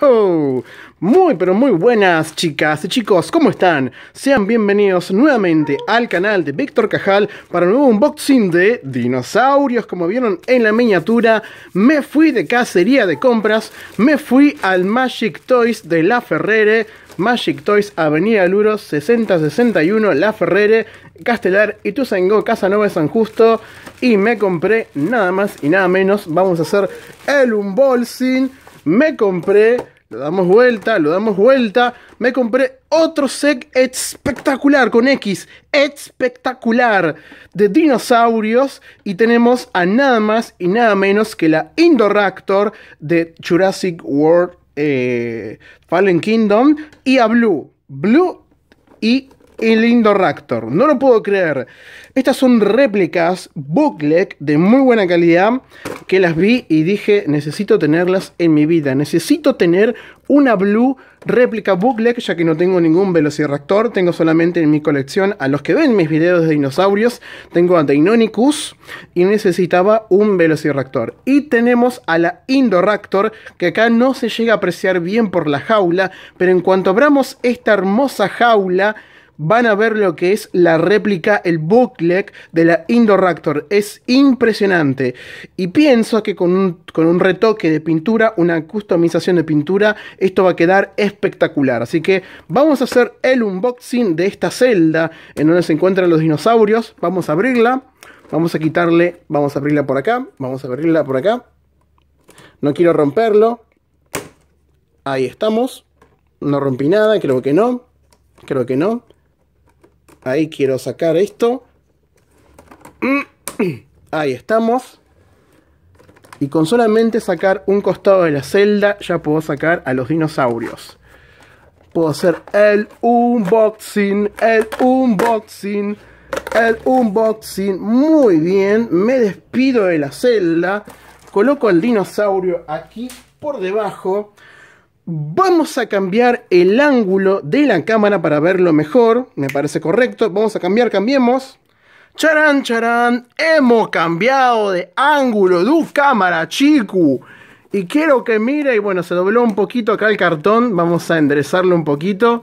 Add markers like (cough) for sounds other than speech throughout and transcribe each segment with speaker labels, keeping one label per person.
Speaker 1: (coughs) Muy pero muy buenas chicas y chicos, ¿cómo están? Sean bienvenidos nuevamente al canal de Víctor Cajal para un nuevo unboxing de dinosaurios. Como vieron en la miniatura, me fui de cacería de compras, me fui al Magic Toys de La Ferrere. Magic Toys, Avenida Luros, 6061, La Ferrere, Castelar, Casa Casanova de San Justo. Y me compré nada más y nada menos. Vamos a hacer el unboxing me compré, lo damos vuelta, lo damos vuelta, me compré otro set espectacular con X, espectacular de dinosaurios y tenemos a nada más y nada menos que la Indoraptor de Jurassic World eh, Fallen Kingdom y a Blue. Blue y el Indoraptor. No lo puedo creer. Estas son réplicas booklet de muy buena calidad que las vi y dije, necesito tenerlas en mi vida. Necesito tener una Blue réplica booklet, ya que no tengo ningún Velociraptor, tengo solamente en mi colección a los que ven mis videos de dinosaurios, tengo a Deinonychus y necesitaba un Velociraptor. Y tenemos a la Indoraptor, que acá no se llega a apreciar bien por la jaula, pero en cuanto abramos esta hermosa jaula, van a ver lo que es la réplica, el booklet de la Indoraptor. Es impresionante. Y pienso que con un, con un retoque de pintura, una customización de pintura, esto va a quedar espectacular. Así que vamos a hacer el unboxing de esta celda en donde se encuentran los dinosaurios. Vamos a abrirla. Vamos a quitarle, vamos a abrirla por acá, vamos a abrirla por acá. No quiero romperlo. Ahí estamos. No rompí nada, creo que no. Creo que no. Ahí quiero sacar esto. Mm. (clears throat) Ahí estamos. Y con solamente sacar un costado de la celda ya puedo sacar a los dinosaurios. Puedo hacer el unboxing, el unboxing, el unboxing. Muy bien, me despido de la celda. Coloco el dinosaurio aquí por debajo. Vamos a cambiar el ángulo de la cámara para verlo mejor. Me parece correcto. Vamos a cambiar, cambiemos. Charán, charán. Hemos cambiado de ángulo de cámara, chico. Y quiero que mire, y bueno, se dobló un poquito acá el cartón. Vamos a enderezarlo un poquito.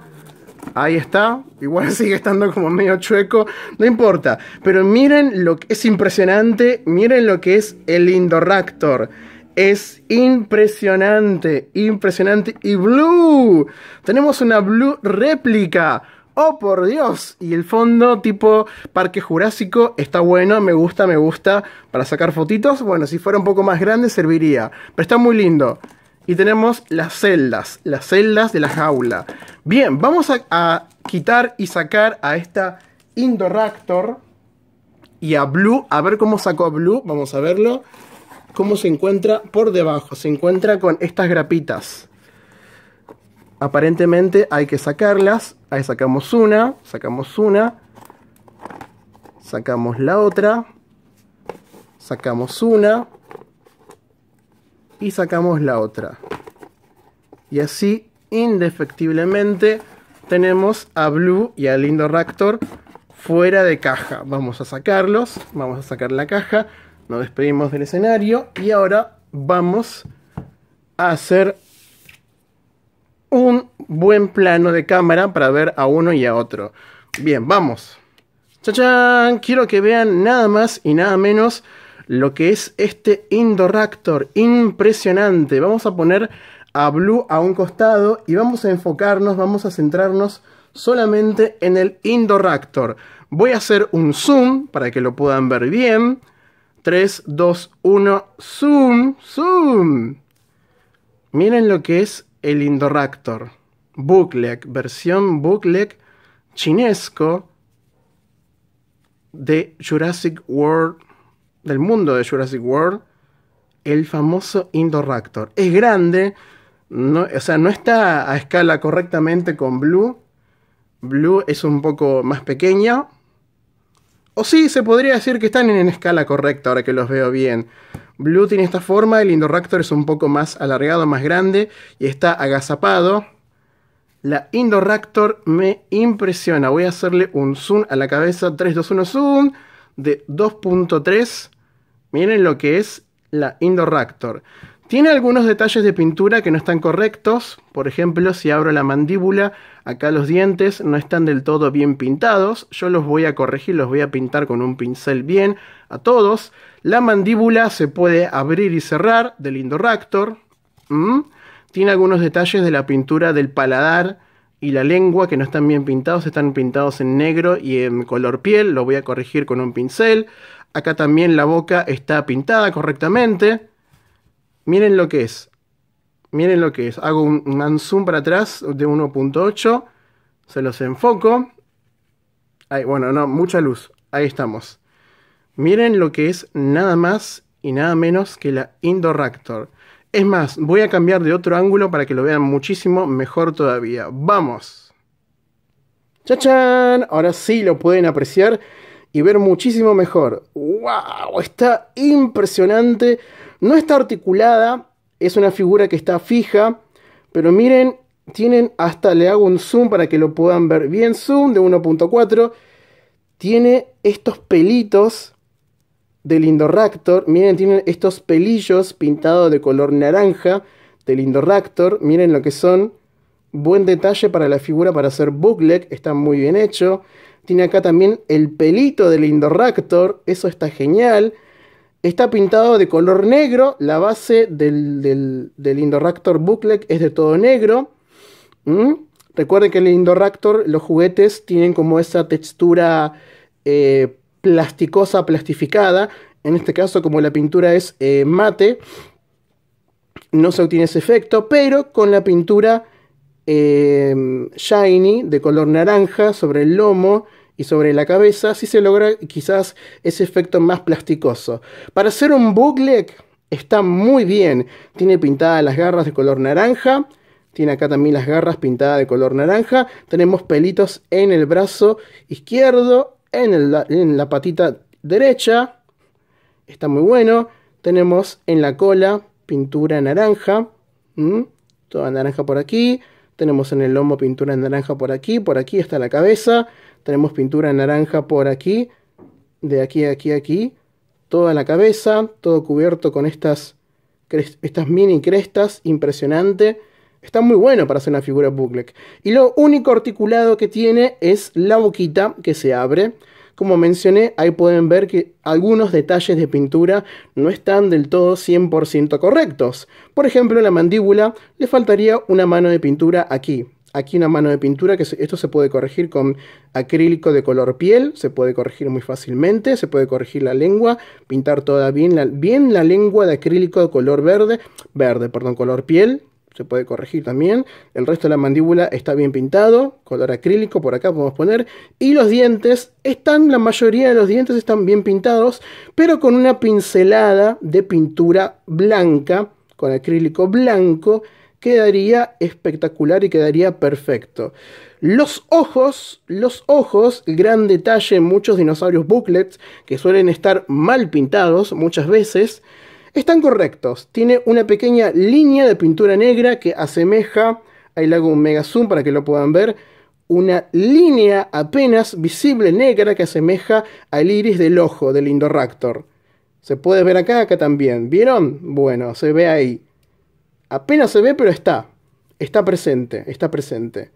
Speaker 1: Ahí está. Igual (laughs) sigue estando como medio chueco. No importa. Pero miren lo que es impresionante. Miren lo que es el Indoraptor es impresionante, impresionante. Y Blue, tenemos una Blue réplica. ¡Oh, por Dios! Y el fondo tipo Parque Jurásico está bueno, me gusta, me gusta. Para sacar fotitos, bueno, si fuera un poco más grande serviría. Pero está muy lindo. Y tenemos las celdas, las celdas de la jaula. Bien, vamos a, quitar y sacar a esta Indoraptor y a Blue. A ver cómo sacó a Blue, vamos a verlo cómo se encuentra por debajo. Se encuentra con estas grapitas. Aparentemente hay que sacarlas. Ahí sacamos una, sacamos una, sacamos la otra, sacamos una y sacamos la otra. Y así indefectiblemente tenemos a Blue y a Lindo Raptor fuera de caja. Vamos a sacarlos, vamos a sacar la caja nos despedimos del escenario y ahora vamos a hacer un buen plano de cámara para ver a uno y a otro. Bien, vamos. ¡Chachán! Quiero que vean nada más y nada menos lo que es este Indoractor. Impresionante. Vamos a poner a Blue a un costado y vamos a enfocarnos, vamos a centrarnos solamente en el Indoractor. Voy a hacer un zoom para que lo puedan ver bien. 3, 2, 1, zoom, zoom. Miren lo que es el Indoraptor. Bookleg, versión bookleg chinesco de Jurassic World, del mundo de Jurassic World, el famoso Indoraptor. Es grande, no, o sea, no está a escala correctamente con Blue. Blue es un poco más pequeño, o sí, se podría decir que están en escala correcta ahora que los veo bien. Blue tiene esta forma, el Indoraptor es un poco más alargado, más grande y está agazapado. La Indoraptor me impresiona. Voy a hacerle un zoom a la cabeza. 3, 2, 1, zoom de 2.3. Miren lo que es la Indoraptor. Tiene algunos detalles de pintura que no están correctos, por ejemplo, si abro la mandíbula, acá los dientes no están del todo bien pintados, yo los voy a corregir, los voy a pintar con un pincel bien a todos. La mandíbula se puede abrir y cerrar del Indoraptor. ¿Mm? Tiene algunos detalles de la pintura del paladar y la lengua que no están bien pintados, están pintados en negro y en color piel, lo voy a corregir con un pincel. Acá también la boca está pintada correctamente. Miren lo que es. Miren lo que es. Hago un, zoom para atrás de 1.8. Se los enfoco. Ahí, bueno, no, mucha luz. Ahí estamos. Miren lo que es nada más y nada menos que la Indoraptor. Es más, voy a cambiar de otro ángulo para que lo vean muchísimo mejor todavía. ¡Vamos! ¡Chachán! Ahora sí lo pueden apreciar y ver muchísimo mejor. ¡Wow! Está impresionante. No está articulada, es una figura que está fija, pero miren, tienen hasta, le hago un zoom para que lo puedan ver bien, zoom de 1.4. Tiene estos pelitos del Indoraptor, miren, tienen estos pelillos pintados de color naranja del Indoraptor, miren lo que son buen detalle para la figura para hacer booklet está muy bien hecho. Tiene acá también el pelito del Indoraptor, eso está genial. Está pintado de color negro, la base del, del, del Indoraptor es de todo negro. Recuerden que el Indoraptor, los juguetes tienen como esa textura eh, plasticosa, plastificada. En este caso, como la pintura es eh, mate, no se obtiene ese efecto, pero con la pintura Em, shiny de color naranja sobre el lomo y sobre la cabeza, si se logra quizás ese efecto más plasticoso. Para hacer un bookleg está muy bien. Tiene pintadas las garras de color naranja. Tiene acá también las garras pintadas de color naranja. Tenemos pelitos en el brazo izquierdo, en, la patita derecha. Está muy bueno. Tenemos en la cola pintura naranja. Toda naranja por aquí. Tenemos en el lomo pintura en naranja por aquí, por aquí está la cabeza. Tenemos pintura en naranja por aquí, de aquí a aquí a aquí. Toda la cabeza, todo cubierto con estas, estas mini crestas, impresionante. Está muy bueno para hacer una figura bucle. Y lo único articulado que tiene es la boquita que se abre. Como mencioné, ahí pueden ver que algunos detalles de pintura no están del todo 100% correctos. Por ejemplo, la mandíbula le faltaría una mano de pintura aquí. Aquí una mano de pintura, que esto se puede corregir con acrílico de color piel, se puede corregir muy fácilmente, se puede corregir la lengua, pintar toda bien la, bien la lengua de acrílico de color verde, verde, perdón, color piel, se puede corregir también. El resto de la mandíbula está bien pintado, color acrílico por acá podemos poner. Y los dientes están, la mayoría de los dientes están bien pintados, pero con una pincelada de pintura blanca, con acrílico blanco, quedaría espectacular y quedaría perfecto. Los ojos, los ojos, gran detalle en muchos dinosaurios booklets que suelen estar mal pintados muchas veces. Están correctos. Tiene una pequeña línea de pintura negra que asemeja, ahí le hago un mega zoom para que lo puedan ver, una línea apenas visible negra que asemeja al iris del ojo del Indoraptor. Se puede ver acá, acá también. ¿Vieron? Bueno, se ve ahí. Apenas se ve, pero está. Está presente, está presente.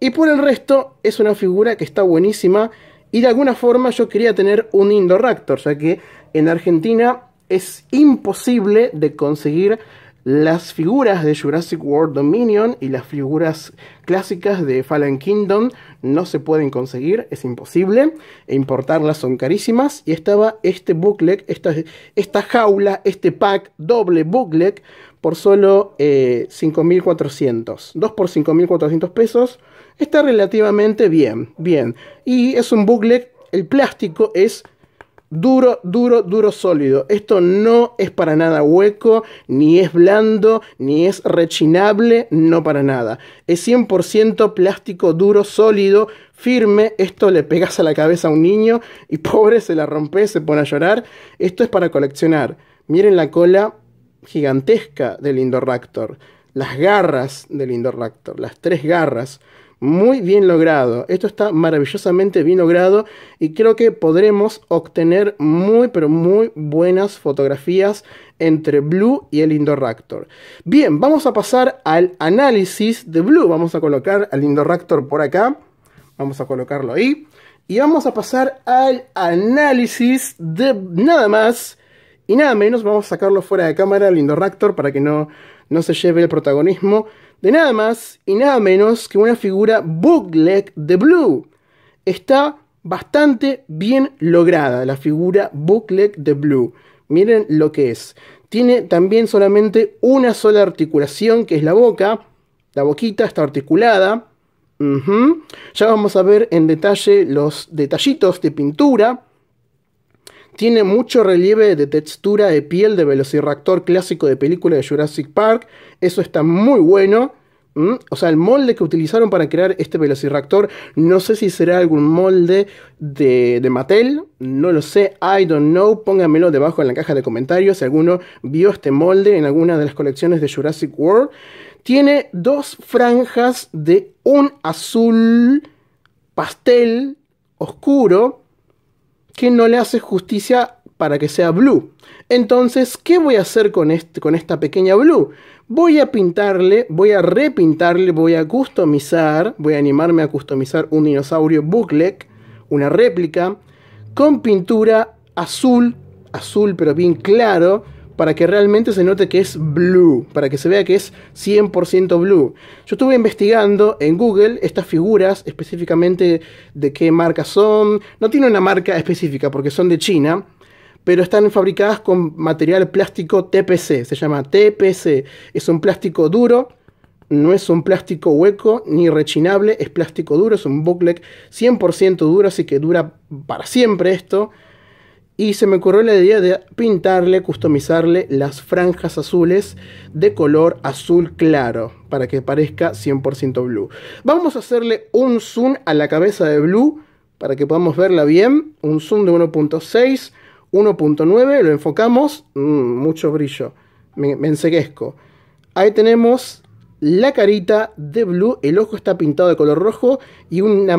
Speaker 1: Y por el resto, es una figura que está buenísima. Y de alguna forma yo quería tener un Indoraptor, ya que en Argentina es imposible de conseguir las figuras de Jurassic World Dominion y las figuras clásicas de Fallen Kingdom no se pueden conseguir, es imposible, e importarlas son carísimas, y estaba este booklet, esta, esta jaula, este pack doble booklet, por solo 5.400, eh, 2 por 5.400 pesos, está relativamente bien, bien, y es un booklet, el plástico es Duro, duro, duro, sólido. Esto no es para nada hueco, ni es blando, ni es rechinable, no para nada. Es 100% plástico duro, sólido, firme. Esto le pegas a la cabeza a un niño y (laughs) pobre se la rompe, se pone a llorar. Esto es para coleccionar. Miren la cola gigantesca del Indoraptor, las garras del Indoraptor, las tres garras muy bien logrado. Esto está maravillosamente bien logrado y creo que podremos obtener muy pero muy buenas fotografías entre Blue y el Indoractor Bien, vamos a pasar al análisis de Blue. Vamos a colocar al Indoractor por acá. Vamos a colocarlo ahí. Y vamos a pasar al análisis de nada más y nada menos. Vamos a sacarlo fuera de cámara al Indoractor para que no, no se lleve el protagonismo de nada más y nada menos que una figura bookleg de Blue. Está bastante bien lograda la figura bookleg de Blue. Miren lo que es. Tiene también solamente una sola articulación que es la boca. La boquita está articulada. Ya vamos a ver en detalle los detallitos de pintura. Tiene mucho relieve de textura de piel de velociraptor clásico de película de Jurassic Park. Eso está muy bueno. O sea, el molde que utilizaron para crear este velociraptor, no sé si será algún molde de, de Mattel, no lo sé, I don't know, pónganmelo debajo en la caja de comentarios si alguno vio este molde en alguna de las colecciones de Jurassic World. Tiene dos franjas de un azul pastel oscuro que no le hace justicia para que sea blue. Entonces, ¿qué voy a hacer con, este, con esta pequeña blue? Voy a pintarle, voy a repintarle, voy a customizar, voy a animarme a customizar un dinosaurio bookleg, una réplica, con pintura azul, azul pero bien claro, para que realmente se note que es blue, para que se vea que es 100% blue. Yo estuve investigando en Google estas figuras, específicamente de qué marca son. No tiene una marca específica porque son de China, pero están fabricadas con material plástico TPC, se llama TPC. Es un plástico duro, no es un plástico hueco ni rechinable, es plástico duro, es un booklet 100% duro, así que dura para siempre esto y se me ocurrió la idea de pintarle, customizarle las franjas azules de color azul claro para que parezca 100% blue. Vamos a hacerle un zoom a la cabeza de blue para que podamos verla bien, un zoom de 1.6, 1.9, lo enfocamos, mm, mucho brillo, me, me Ahí tenemos la carita de blue, el ojo está pintado de color rojo y una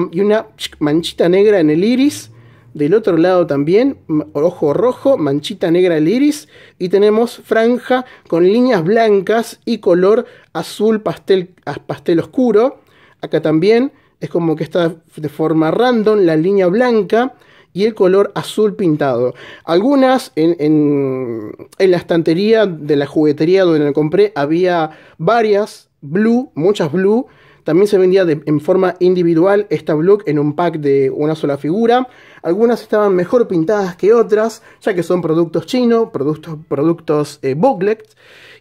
Speaker 1: manchita negra en el iris del otro lado también, ojo rojo, manchita negra el iris. Y tenemos franja con líneas blancas y color azul pastel, pastel oscuro. Acá también es como que está de forma random la línea blanca y el color azul pintado. Algunas en, la estantería de la juguetería donde la compré había varias blue, muchas blue. También se vendía en forma individual esta blue en un pack de una sola figura. Algunas estaban mejor pintadas que otras, ya que son productos chinos, productos, productos eh,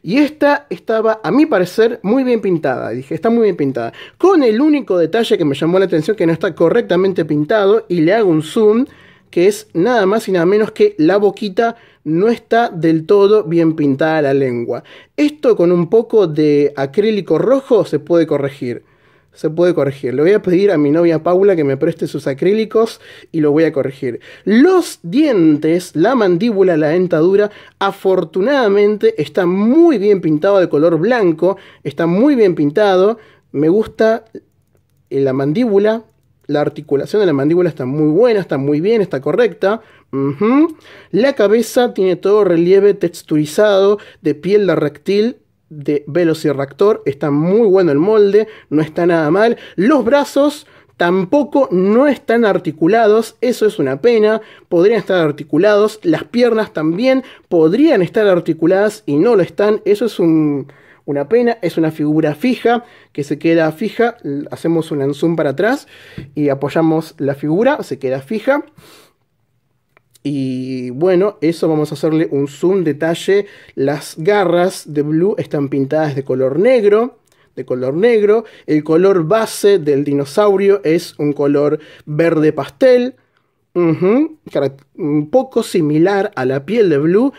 Speaker 1: Y esta estaba, a mi parecer, muy bien pintada. Dije, está muy bien pintada. Con el único detalle que me llamó la atención, que no está correctamente pintado, y le hago un zoom, que es nada más y nada menos que la boquita no está del todo bien pintada la lengua. Esto con un poco de acrílico rojo se puede corregir se puede corregir. Le voy a pedir a mi novia Paula que me preste sus acrílicos y lo voy a corregir. Los dientes, la mandíbula, la dentadura, afortunadamente está muy bien pintado de color blanco, está muy bien pintado. Me gusta eh, la mandíbula, la articulación de la mandíbula está muy buena, está muy bien, está correcta. La cabeza tiene todo relieve texturizado de piel de reptil, de Velociraptor. Está muy bueno el molde, no está nada mal. Los brazos tampoco no están articulados, eso es una pena, podrían estar articulados, las piernas también podrían estar articuladas y no lo están, eso es una pena, es una figura fija que se queda fija, hacemos un zoom para atrás y apoyamos la figura, se queda fija. Y bueno, eso vamos a hacerle un zoom detalle. Las garras de Blue están pintadas de color negro. De color negro. El color base del dinosaurio es un color verde pastel. Un poco similar a la piel de Blue.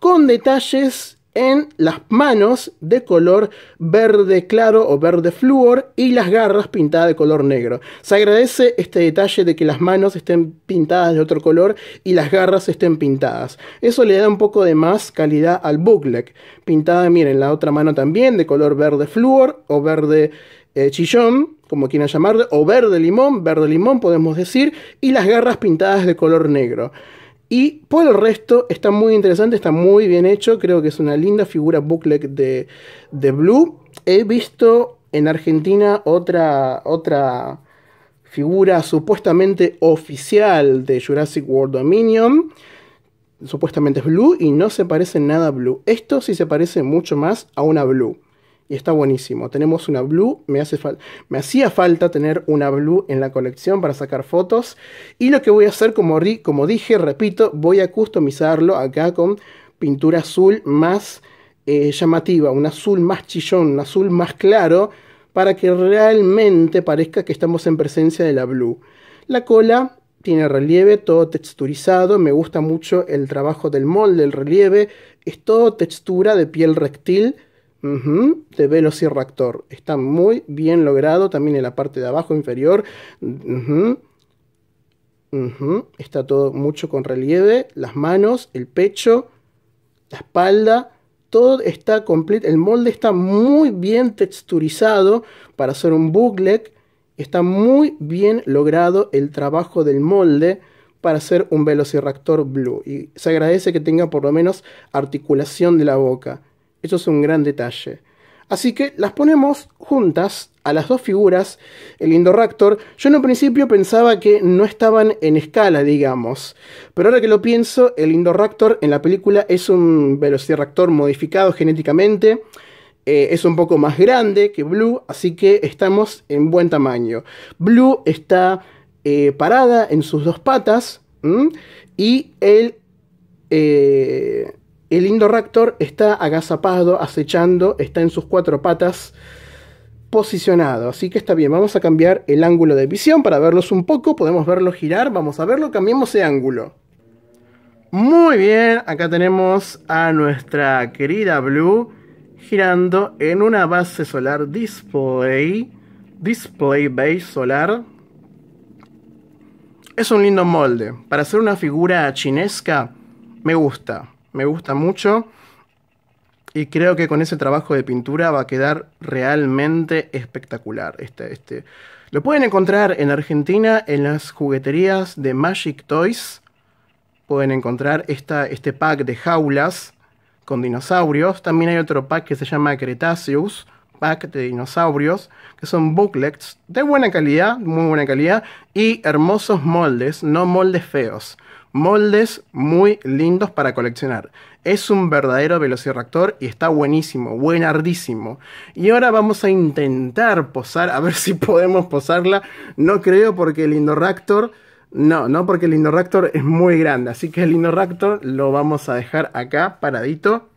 Speaker 1: Con detalles en las manos de color verde claro o verde flúor y las garras pintadas de color negro. Se agradece este detalle de que las manos estén pintadas de otro color y las garras estén pintadas. Eso le da un poco de más calidad al booklet. Pintada, miren, la otra mano también de color verde flúor o verde eh, chillón, como quieran llamarlo, o verde limón, verde limón podemos decir, y las garras pintadas de color negro. Y por el resto está muy interesante, está muy bien hecho, creo que es una linda figura booklet de, Blue. He visto en Argentina otra, otra figura supuestamente oficial de Jurassic World Dominion, supuestamente es Blue y no se parece nada a Blue. Esto sí se parece mucho más a una Blue y está buenísimo. Tenemos una blue, me, hace me hacía falta tener una blue en la colección para sacar fotos y lo que voy a hacer, como, como dije, repito, voy a customizarlo acá con pintura azul más eh, llamativa, un azul más chillón, un azul más claro, para que realmente parezca que estamos en presencia de la blue. La cola tiene relieve, todo texturizado, me gusta mucho el trabajo del molde, el relieve, es todo textura de piel rectil de Velociraptor. Está muy bien logrado, también en la parte de abajo inferior. Está todo mucho con relieve, las manos, el pecho, la espalda. Todo está completo, el molde está muy bien texturizado para hacer un booklet. Está muy bien logrado el trabajo del molde para hacer un Velociraptor Blue. Y se agradece que tenga por lo menos articulación de la boca eso es un gran detalle. Así que las ponemos juntas a las dos figuras, el Indoraptor. Yo en un principio pensaba que no estaban en escala, digamos. Pero ahora que lo pienso, el Indoraptor en la película es un velociraptor modificado genéticamente. Eh, es un poco más grande que Blue, así que estamos en buen tamaño. Blue está eh, parada en sus dos patas y el el Indoraptor está agazapado, acechando, está en sus cuatro patas, posicionado. Así que está bien, vamos a cambiar el ángulo de visión para verlos un poco. Podemos verlo girar, vamos a verlo, cambiemos de ángulo. Muy bien, acá tenemos a nuestra querida Blue girando en una base solar display, display base solar. Es un lindo molde. Para hacer una figura chinesca, me gusta me gusta mucho y creo que con ese trabajo de pintura va a quedar realmente espectacular. Este, este. Lo pueden encontrar en Argentina en las jugueterías de Magic Toys. Pueden encontrar esta, este pack de jaulas con dinosaurios. También hay otro pack que se llama Cretaceous, de dinosaurios, que son booklets de buena calidad, muy buena calidad, y hermosos moldes, no moldes feos. Moldes muy lindos para coleccionar. Es un verdadero velociraptor y está buenísimo, buenardísimo. Y ahora vamos a intentar posar, a ver (laughs) si podemos posarla. No creo porque el Indoraptor... No, no porque el Indoraptor es muy grande, así que el Indoraptor lo vamos a dejar acá paradito.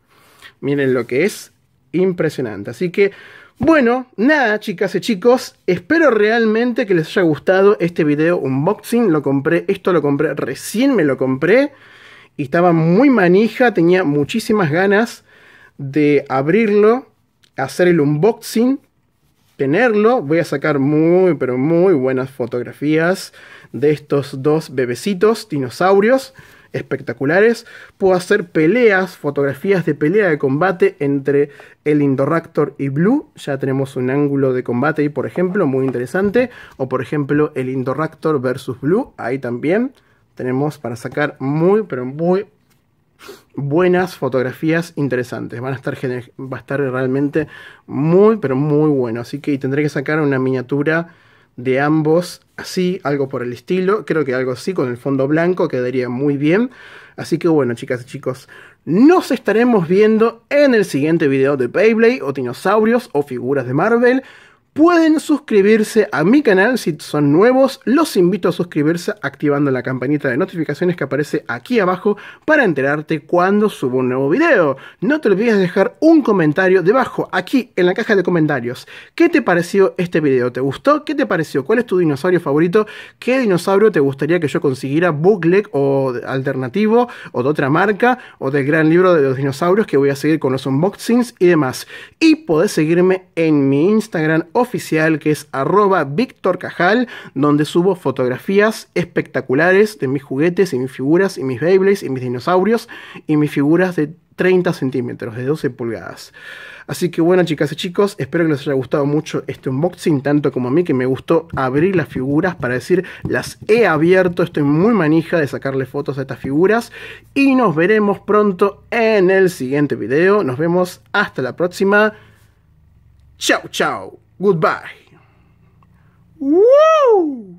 Speaker 1: Miren lo que es, impresionante. Así que, bueno, nada chicas y chicos, espero realmente que les haya gustado este video unboxing. Lo compré, esto lo compré, recién me lo compré. Y estaba muy manija, tenía muchísimas ganas de abrirlo, hacer el unboxing, tenerlo. Voy a sacar muy, pero muy buenas fotografías de estos dos bebecitos, dinosaurios espectaculares. Puedo hacer peleas, fotografías de pelea de combate entre el Indoraptor y Blue. Ya tenemos un ángulo de combate ahí, por ejemplo, muy interesante. O por ejemplo, el Indoraptor versus Blue. Ahí también tenemos para sacar muy, pero muy buenas fotografías interesantes. Van a estar va a estar realmente muy, pero muy bueno. Así que tendré que sacar una miniatura de ambos así, algo por el estilo. Creo que algo así con el fondo blanco quedaría muy bien. Así que bueno, chicas y chicos, nos estaremos viendo en el siguiente video de Beyblade o dinosaurios o figuras de Marvel Pueden suscribirse a mi canal si son nuevos. Los invito a suscribirse activando la campanita de notificaciones que aparece aquí abajo para enterarte cuando subo un nuevo video. No te olvides de dejar un comentario debajo, aquí en la caja de comentarios. ¿Qué te pareció este video? ¿Te gustó? ¿Qué te pareció? ¿Cuál es tu dinosaurio favorito? ¿Qué dinosaurio te gustaría que yo consiguiera bookleg o alternativo o de otra marca o del gran libro de los dinosaurios que voy a seguir con los unboxings y demás? Y podés seguirme en mi Instagram oficial que es arroba Víctor Cajal, donde subo fotografías espectaculares de mis juguetes y mis figuras y mis Beyblades y mis dinosaurios y mis figuras de 30 centímetros, de 12 pulgadas. Así que bueno, chicas y chicos, espero que les haya gustado mucho este unboxing, tanto como a mí que me gustó abrir las figuras para decir las he abierto, estoy muy manija de sacarle fotos a estas figuras y nos veremos pronto en el siguiente video. Nos vemos hasta la próxima. Chao, chao. Goodbye. Woo!